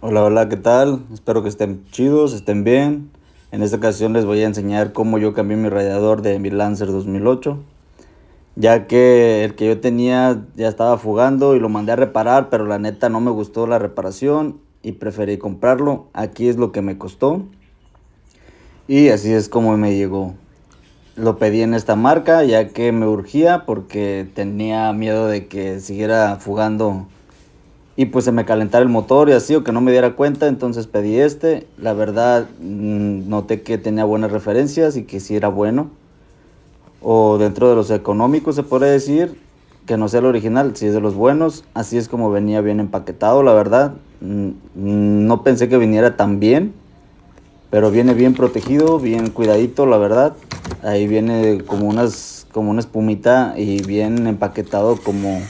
Hola, hola, ¿qué tal? Espero que estén chidos, estén bien. En esta ocasión les voy a enseñar cómo yo cambié mi radiador de mi Lancer 2008. Ya que el que yo tenía ya estaba fugando y lo mandé a reparar, pero la neta no me gustó la reparación y preferí comprarlo. Aquí es lo que me costó. Y así es como me llegó. Lo pedí en esta marca ya que me urgía porque tenía miedo de que siguiera fugando y pues se me calentara el motor y así, o que no me diera cuenta, entonces pedí este. La verdad, mm, noté que tenía buenas referencias y que sí era bueno. O dentro de los económicos se puede decir, que no sea el original, si es de los buenos. Así es como venía bien empaquetado, la verdad. Mm, mm, no pensé que viniera tan bien, pero viene bien protegido, bien cuidadito, la verdad. Ahí viene como, unas, como una espumita y bien empaquetado como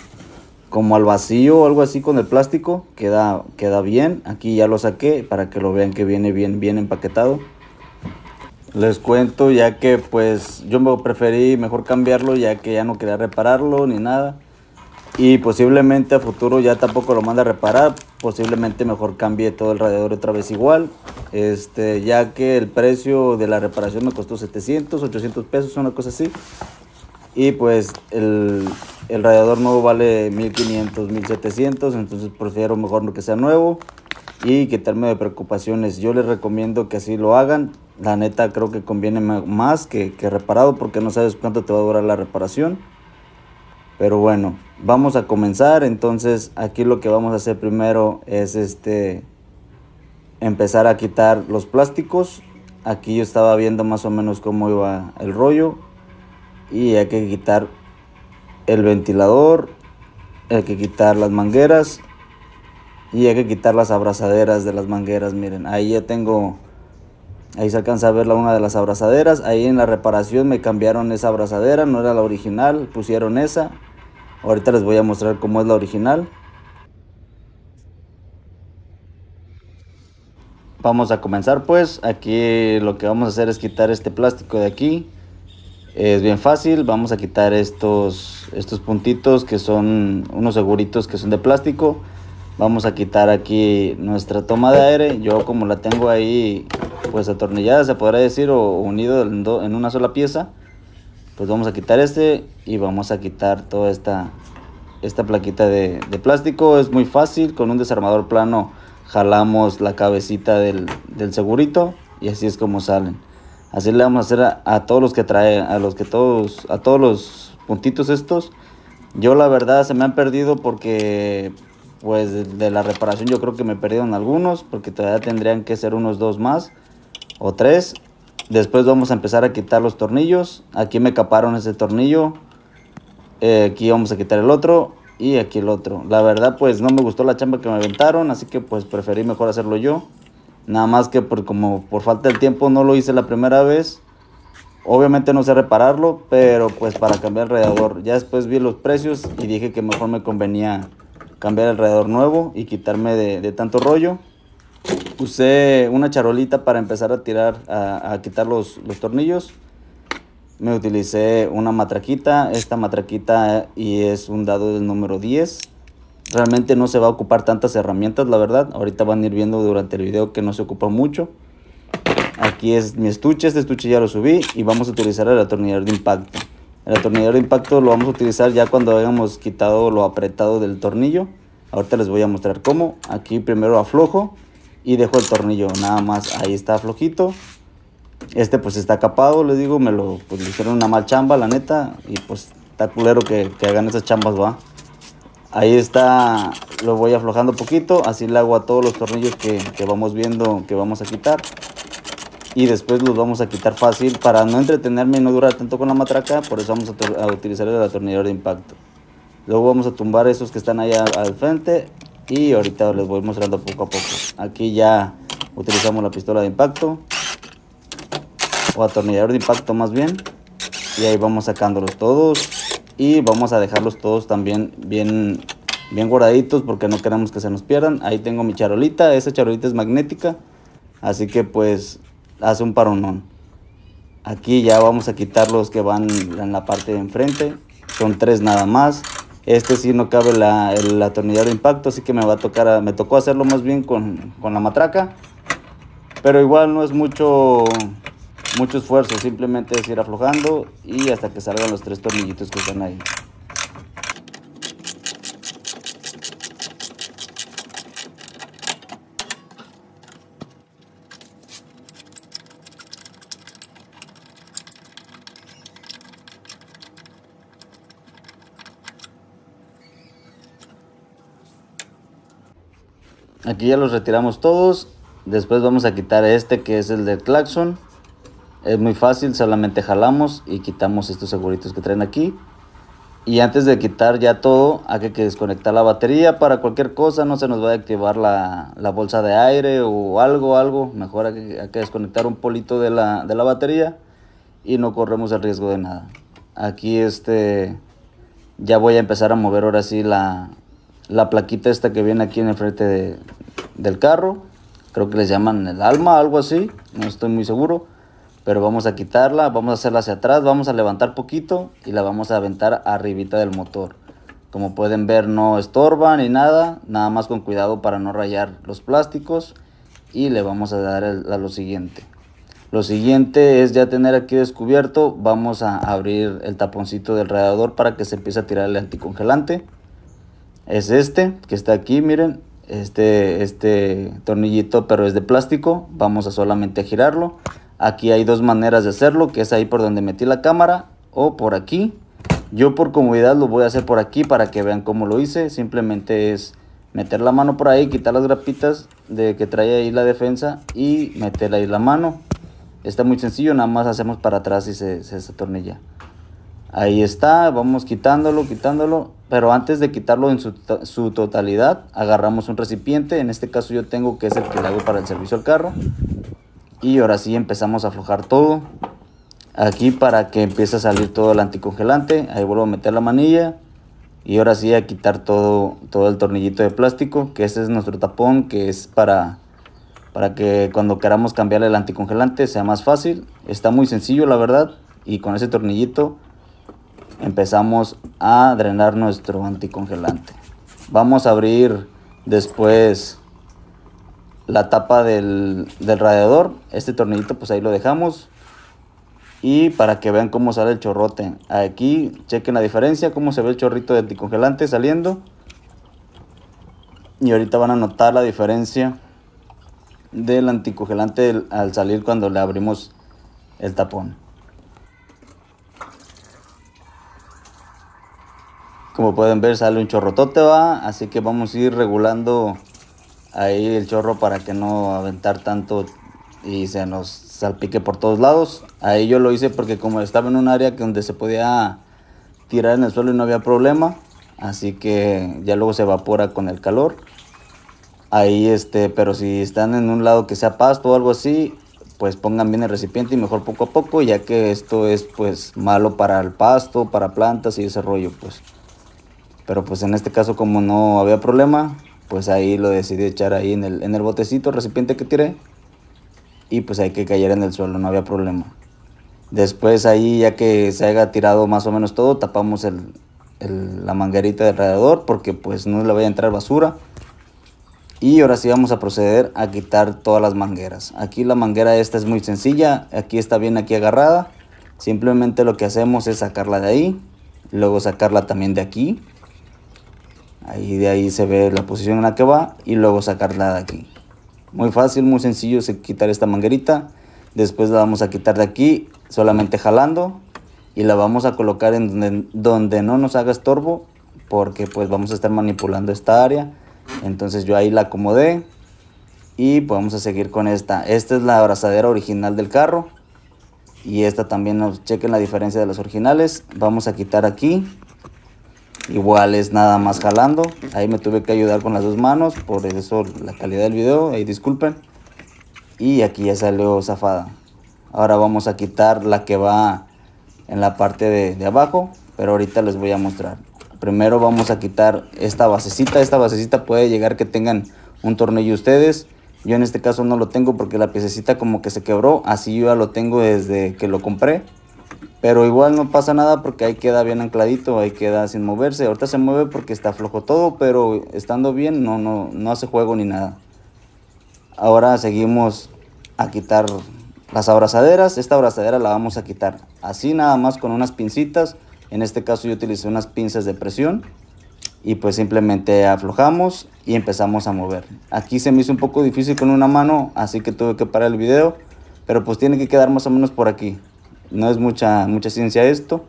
como al vacío o algo así con el plástico, queda, queda bien. Aquí ya lo saqué para que lo vean que viene bien, bien empaquetado. Les cuento ya que pues yo me preferí mejor cambiarlo ya que ya no quería repararlo ni nada. Y posiblemente a futuro ya tampoco lo manda a reparar. Posiblemente mejor cambie todo el radiador otra vez igual. Este, ya que el precio de la reparación me costó 700, 800 pesos, una cosa así. Y pues el, el radiador nuevo vale 1500, 1700, entonces prefiero mejor que sea nuevo y quitarme de preocupaciones. Yo les recomiendo que así lo hagan. La neta creo que conviene más que, que reparado porque no sabes cuánto te va a durar la reparación. Pero bueno, vamos a comenzar. Entonces aquí lo que vamos a hacer primero es este empezar a quitar los plásticos. Aquí yo estaba viendo más o menos cómo iba el rollo y hay que quitar el ventilador, hay que quitar las mangueras y hay que quitar las abrazaderas de las mangueras. Miren, ahí ya tengo, ahí se alcanza a ver la una de las abrazaderas. Ahí en la reparación me cambiaron esa abrazadera, no era la original, pusieron esa. Ahorita les voy a mostrar cómo es la original. Vamos a comenzar pues, aquí lo que vamos a hacer es quitar este plástico de aquí. Es bien fácil, vamos a quitar estos, estos puntitos que son unos seguritos que son de plástico. Vamos a quitar aquí nuestra toma de aire. Yo como la tengo ahí pues atornillada se podrá decir o unido en, una sola pieza. Pues vamos a quitar este y vamos a quitar toda esta, esta plaquita de, plástico. Es muy fácil, con un desarmador plano jalamos la cabecita del segurito y así es como salen. Así le vamos a hacer a, todos los que trae, a los que todos, a todos los puntitos estos. Yo la verdad se me han perdido porque pues de, la reparación yo creo que me perdieron algunos porque todavía tendrían que ser unos dos más o tres. Después vamos a empezar a quitar los tornillos. Aquí me caparon ese tornillo. Eh, aquí vamos a quitar el otro y aquí el otro. La verdad pues no me gustó la chamba que me aventaron así que pues preferí mejor hacerlo yo. Nada más que por, como por falta de tiempo no lo hice la primera vez. Obviamente no sé repararlo, pero pues para cambiar el radiador. Ya después vi los precios y dije que mejor me convenía cambiar el radiador nuevo y quitarme de, tanto rollo. Usé una charolita para empezar a tirar, a, quitar los, tornillos me utilicé una matraquita. Esta matraquita eh, y es un dado del número 10. Realmente no se va a ocupar tantas herramientas, la verdad. Ahorita van a ir viendo durante el video que no se ocupa mucho. Aquí es mi estuche, este estuche ya lo subí y vamos a utilizar el atornillador de impacto. El atornillador de impacto lo vamos a utilizar ya cuando hayamos quitado lo apretado del tornillo. Ahorita les voy a mostrar cómo. Aquí primero aflojo y dejo el tornillo nada más. Ahí está flojito. Este pues está capado, les digo, me lo pues, hicieron una mal chamba, la neta. Y pues está culero que, que hagan esas chambas, va. Ahí está, lo voy aflojando poquito, así le hago a todos los tornillos que, vamos viendo que vamos a quitar. Y después los vamos a quitar fácil para no entretenerme y no durar tanto con la matraca, por eso vamos a, a utilizar el atornillador de impacto. Luego vamos a tumbar esos que están allá al frente y ahorita les voy mostrando poco a poco. Aquí ya utilizamos la pistola de impacto o atornillador de impacto más bien y ahí vamos sacándolos todos y vamos a dejarlos todos también bien, bien guardaditos porque no queremos que se nos pierdan. Ahí tengo mi charolita, esa charolita es magnética, así que pues hace un paronón. Aquí ya vamos a quitar los que van en la parte de enfrente, son tres nada más. Este sí no cabe la, el atornillador de impacto, así que me va a tocar, me tocó hacerlo más bien con, con la matraca. Pero igual no es mucho mucho esfuerzo, simplemente es ir aflojando y hasta que salgan los tres tornillitos que están ahí. Aquí ya los retiramos todos. Después vamos a quitar este que es el del claxon. Es muy fácil, solamente jalamos y quitamos estos seguritos que traen aquí. Y antes de quitar ya todo, hay que desconectar la batería para cualquier cosa, no se nos va a activar la, bolsa de aire o algo, algo. Mejor hay que, desconectar un polito de la, batería y no corremos el riesgo de nada. Aquí este, ya voy a empezar a mover ahora sí la, la plaquita esta que viene aquí en el frente del carro. Creo que les llaman el alma, algo así, no estoy muy seguro. Pero vamos a quitarla, vamos a hacerla hacia atrás, vamos a levantar poquito y la vamos a aventar arribita del motor. Como pueden ver no estorba ni nada, nada más con cuidado para no rayar los plásticos y le vamos a dar a lo siguiente. Lo siguiente es ya tener aquí descubierto, vamos a abrir el taponcito del radiador para que se empiece a tirar el anticongelante. Es este que está aquí, miren, este, este tornillito pero es de plástico, vamos a solamente girarlo Aquí hay dos maneras de hacerlo, que es ahí por donde metí la cámara o por aquí. Yo por comodidad lo voy a hacer por aquí para que vean cómo lo hice. Simplemente es meter la mano por ahí, quitar las grapitas de que trae ahí la defensa y meter ahí la mano. Está muy sencillo, nada más hacemos para atrás y se, se desatornilla. Ahí está, vamos quitándolo, quitándolo. Pero antes de quitarlo en su, su, totalidad, agarramos un recipiente. En este caso yo tengo que es el que le hago para el servicio al carro. Y ahora sí empezamos a aflojar todo. Aquí para que empiece a salir todo el anticongelante. Ahí vuelvo a meter la manilla. Y ahora sí a quitar todo, todo el tornillito de plástico. Que ese es nuestro tapón. Que es para, para que cuando queramos cambiar el anticongelante sea más fácil. Está muy sencillo la verdad. Y con ese tornillito empezamos a drenar nuestro anticongelante. Vamos a abrir después la tapa del, radiador. Este tornillito pues ahí lo dejamos. Y para que vean cómo sale el chorrote. Aquí chequen la diferencia, cómo se ve el chorrito de anticongelante saliendo. Y ahorita van a notar la diferencia del anticongelante al salir cuando le abrimos el tapón. Como pueden ver sale un chorrotote va, así que vamos a ir regulando ahí el chorro para que no aventar tanto y se nos salpique por todos lados. Ahí yo lo hice porque como estaba en un área donde se podía tirar en el suelo y no había problema, así que ya luego se evapora con el calor. Ahí este, pero si están en un lado que sea pasto o algo así, pues pongan bien el recipiente y mejor poco a poco, ya que esto es pues malo para el pasto, para plantas y ese rollo, pues. Pero pues en este caso como no había problema, pues ahí lo decidí echar ahí en el, en el botecito, recipiente que tiré, y pues hay que caer en el suelo, no había problema. Después ahí, ya que se haya tirado más o menos todo, tapamos la manguerita de radiador porque pues no le vaya a entrar basura. Y ahora sí vamos a proceder a quitar todas las mangueras. Aquí la manguera esta es muy sencilla, aquí está bien aquí agarrada. Simplemente lo que hacemos es sacarla de ahí, luego sacarla también de aquí Ahí de ahí se ve la posición en la que va y luego sacarla de aquí. Muy fácil, muy sencillo es quitar esta manguerita. Después la vamos a quitar de aquí solamente jalando y la vamos a colocar en donde, donde no nos haga estorbo porque pues vamos a estar manipulando esta área. Entonces yo ahí la acomodé y vamos a seguir con esta. Esta es la abrazadera original del carro y esta también nos chequen la diferencia de las originales. Vamos a quitar aquí igual es nada más jalando ahí me tuve que ayudar con las dos manos por eso la calidad del video ahí disculpen y aquí ya salió zafada ahora vamos a quitar la que va en la parte de, de abajo pero ahorita les voy a mostrar primero vamos a quitar esta basecita esta basecita puede llegar que tengan un tornillo ustedes yo en este caso no lo tengo porque la piececita como que se quebró así yo ya lo tengo desde que lo compré pero igual no pasa nada porque ahí queda bien ancladito, ahí queda sin moverse. Ahorita se mueve porque está flojo todo, pero estando bien no, no, no hace juego ni nada. Ahora seguimos a quitar las abrazaderas. Esta abrazadera la vamos a quitar así nada más con unas pincitas. En este caso yo utilicé unas pinzas de presión y pues simplemente aflojamos y empezamos a mover. Aquí se me hizo un poco difícil con una mano, así que tuve que parar el video, pero pues tiene que quedar más o menos por aquí. No es mucha, mucha ciencia esto.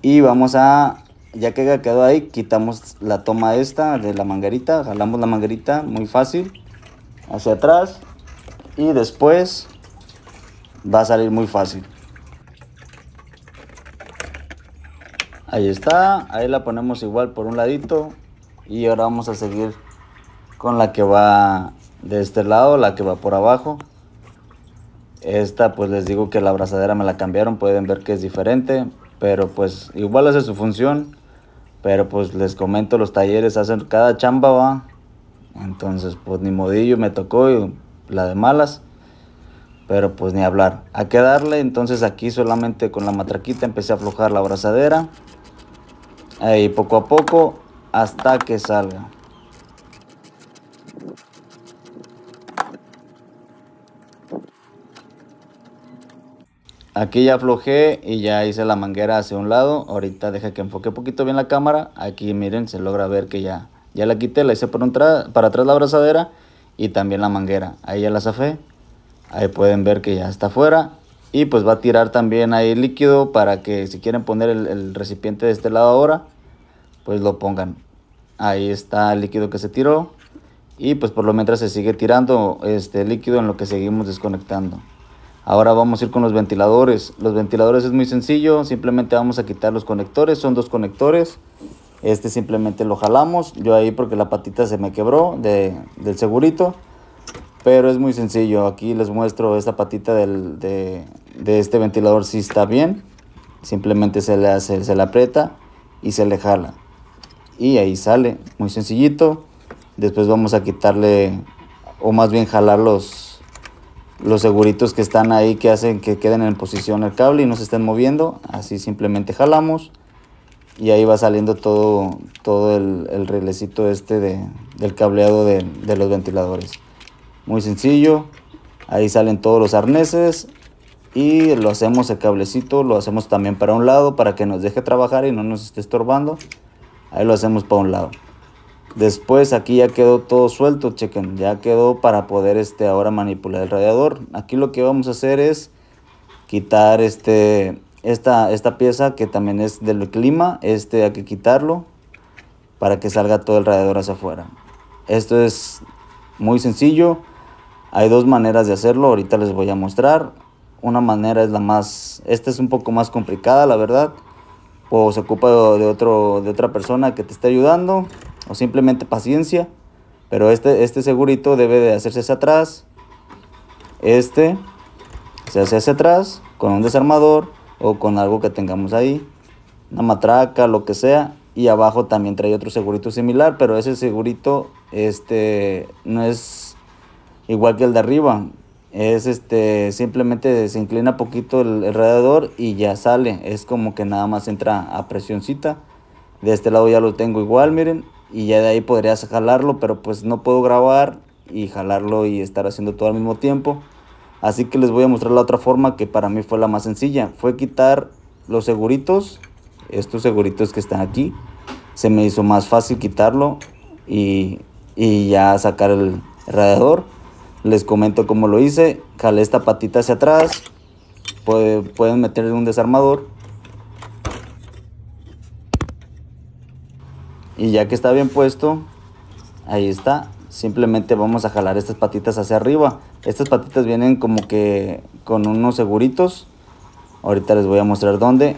Y vamos a, ya que quedó ahí, quitamos la toma esta de la manguerita. Jalamos la manguerita, muy fácil. Hacia atrás. Y después va a salir muy fácil. Ahí está, ahí la ponemos igual por un ladito y ahora vamos a seguir con la que va de este lado, la que va por abajo. Esta pues les digo que la abrazadera me la cambiaron, pueden ver que es diferente, pero pues igual hace su función. Pero pues les comento, los talleres hacen cada chamba, va. Entonces pues ni modillo me tocó y la de malas. Pero pues ni hablar. ¿A quedarle darle? Entonces aquí solamente con la matraquita empecé a aflojar la abrazadera. ahí poco a poco hasta que salga. Aquí ya aflojé y ya hice la manguera hacia un lado. Ahorita deja que enfoque un poquito bien la cámara. Aquí miren, se logra ver que ya, ya la quité, la hice por para atrás la abrazadera y también la manguera. Ahí ya la zafé. Ahí pueden ver que ya está afuera. Y pues va a tirar también ahí líquido para que si quieren poner el, el recipiente de este lado ahora, pues lo pongan. Ahí está el líquido que se tiró. Y pues por lo mientras se sigue tirando este líquido en lo que seguimos desconectando. Ahora vamos a ir con los ventiladores. Los ventiladores es muy sencillo, simplemente vamos a quitar los conectores, son dos conectores. Este simplemente lo jalamos, yo ahí porque la patita se me quebró del segurito. Pero es muy sencillo, aquí les muestro esta patita de, este ventilador si está bien. Simplemente se le hace, se le aprieta y se le jala. Y ahí sale, muy sencillito. Después vamos a quitarle, o más bien jalar los, los seguritos que están ahí que hacen que queden en posición el cable y no se estén moviendo. Así simplemente jalamos y ahí va saliendo todo, todo el, el este de, del cableado de, de los ventiladores. Muy sencillo, ahí salen todos los arneses y lo hacemos el cablecito, lo hacemos también para un lado para que nos deje trabajar y no nos esté estorbando. Ahí lo hacemos para un lado. Después aquí ya quedó todo suelto, chequen, ya quedó para poder este ahora manipular el radiador. Aquí lo que vamos a hacer es quitar este esta, esta pieza que también es del clima, este hay que quitarlo para que salga todo el radiador hacia afuera. Esto es muy sencillo. Hay dos maneras de hacerlo, ahorita les voy a mostrar. Una manera es la más esta es un poco más complicada, la verdad. O se ocupa de otro de otra persona que te esté ayudando o simplemente paciencia. Pero este, este segurito debe de hacerse hacia atrás. Este se hace hacia atrás con un desarmador o con algo que tengamos ahí. Una matraca, lo que sea. Y abajo también trae otro segurito similar, pero ese segurito este, no es igual que el de arriba. Es este, simplemente se inclina poquito el, el radiador y ya sale. Es como que nada más entra a presioncita. De este lado ya lo tengo igual, miren y ya de ahí podrías jalarlo, pero pues no puedo grabar y jalarlo y estar haciendo todo al mismo tiempo. Así que les voy a mostrar la otra forma que para mí fue la más sencilla. Fue quitar los seguritos, estos seguritos que están aquí. Se me hizo más fácil quitarlo y, y ya sacar el radiador. Les comento cómo lo hice. Jalé esta patita hacia atrás. Pueden meterle un desarmador Y ya que está bien puesto, ahí está. Simplemente vamos a jalar estas patitas hacia arriba. Estas patitas vienen como que con unos seguritos. Ahorita les voy a mostrar dónde.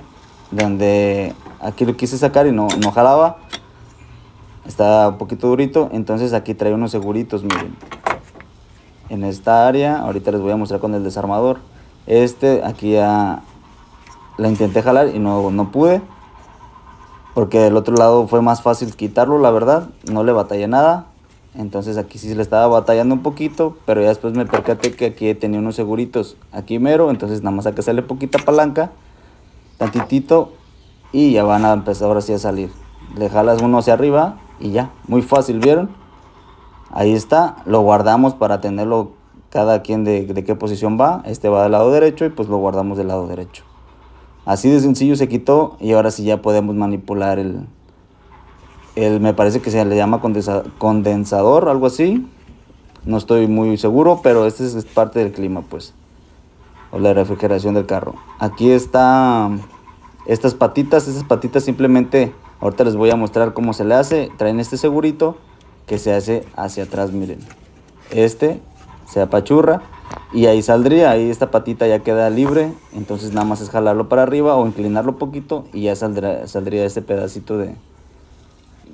Donde aquí lo quise sacar y no, no jalaba. Está un poquito durito. Entonces aquí trae unos seguritos, miren. En esta área, ahorita les voy a mostrar con el desarmador. Este aquí ya la intenté jalar y no, no pude. Porque del otro lado fue más fácil quitarlo, la verdad. No le batallé nada. Entonces aquí sí le estaba batallando un poquito, pero ya después me percaté que aquí tenía unos seguritos aquí mero, entonces nada más hay sale poquita palanca, tantitito, y ya van a empezar ahora sí a salir. Le jalas uno hacia arriba y ya, muy fácil, ¿vieron? Ahí está, lo guardamos para tenerlo cada quien de qué posición va, este va del lado derecho y pues lo guardamos del lado derecho. Así de sencillo se quitó y ahora sí ya podemos manipular el, el me parece que se le llama condensador, algo así. No estoy muy seguro, pero este es parte del clima, pues. O la refrigeración del carro. Aquí está estas patitas, estas patitas simplemente, ahorita les voy a mostrar cómo se le hace. Traen este segurito que se hace hacia atrás, miren. Este se apachurra y ahí saldría, ahí esta patita ya queda libre, entonces nada más es jalarlo para arriba o inclinarlo poquito y ya saldrá, saldría este pedacito de,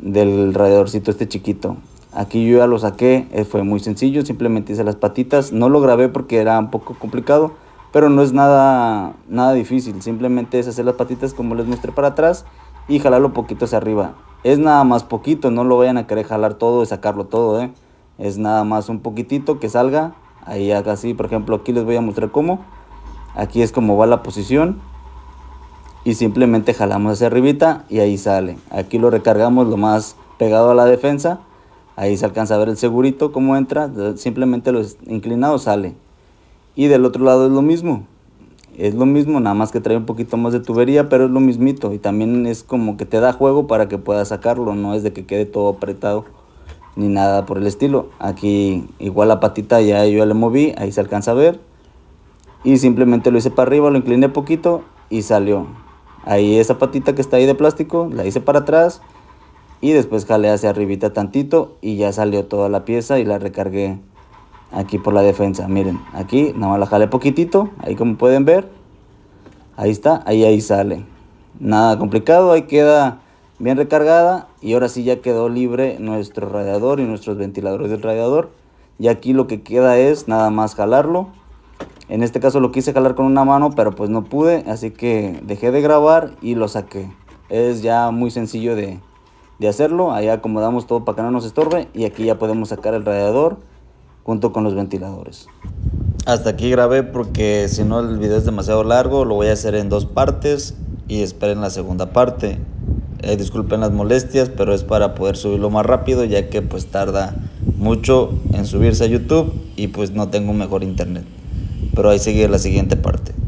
del radiadorcito este chiquito. Aquí yo ya lo saqué, eh, fue muy sencillo, simplemente hice las patitas, no lo grabé porque era un poco complicado, pero no es nada, nada difícil, simplemente es hacer las patitas como les mostré para atrás y jalarlo poquito hacia arriba. Es nada más poquito, no lo vayan a querer jalar todo y sacarlo todo, ¿eh? es nada más un poquitito que salga ahí acá sí, por ejemplo aquí les voy a mostrar cómo aquí es como va la posición y simplemente jalamos hacia arribita y ahí sale aquí lo recargamos lo más pegado a la defensa ahí se alcanza a ver el segurito cómo entra simplemente lo inclinado sale y del otro lado es lo mismo es lo mismo nada más que trae un poquito más de tubería pero es lo mismito y también es como que te da juego para que puedas sacarlo no es de que quede todo apretado ni nada por el estilo. Aquí igual la patita ya yo la moví, ahí se alcanza a ver. Y simplemente lo hice para arriba, lo incliné poquito y salió. Ahí esa patita que está ahí de plástico, la hice para atrás y después jalé hacia arribita tantito y ya salió toda la pieza y la recargué aquí por la defensa. Miren, aquí nada más la jale poquitito, ahí como pueden ver. Ahí está, ahí ahí sale. Nada complicado, ahí queda bien recargada y ahora sí ya quedó libre nuestro radiador y nuestros ventiladores del radiador y aquí lo que queda es nada más jalarlo en este caso lo quise jalar con una mano pero pues no pude así que dejé de grabar y lo saqué es ya muy sencillo de, de hacerlo ahí acomodamos todo para que no nos estorbe y aquí ya podemos sacar el radiador junto con los ventiladores hasta aquí grabé porque si no el video es demasiado largo lo voy a hacer en dos partes y esperen la segunda parte eh, disculpen las molestias, pero es para poder subirlo más rápido ya que pues tarda mucho en subirse a YouTube y pues no tengo un mejor internet. Pero ahí sigue la siguiente parte.